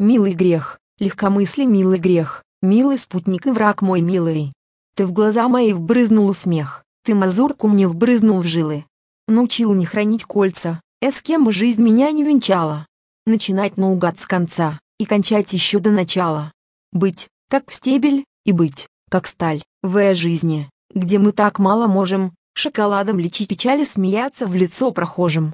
Милый грех, легкомыслие милый грех, милый спутник и враг мой милый. Ты в глаза мои вбрызнул смех, ты мазурку мне вбрызнул в жилы. Научил не хранить кольца, э с кем бы жизнь меня не венчала. Начинать наугад с конца, и кончать еще до начала. Быть, как в стебель, и быть, как сталь, в э, жизни, где мы так мало можем, шоколадом лечить печали смеяться в лицо прохожим.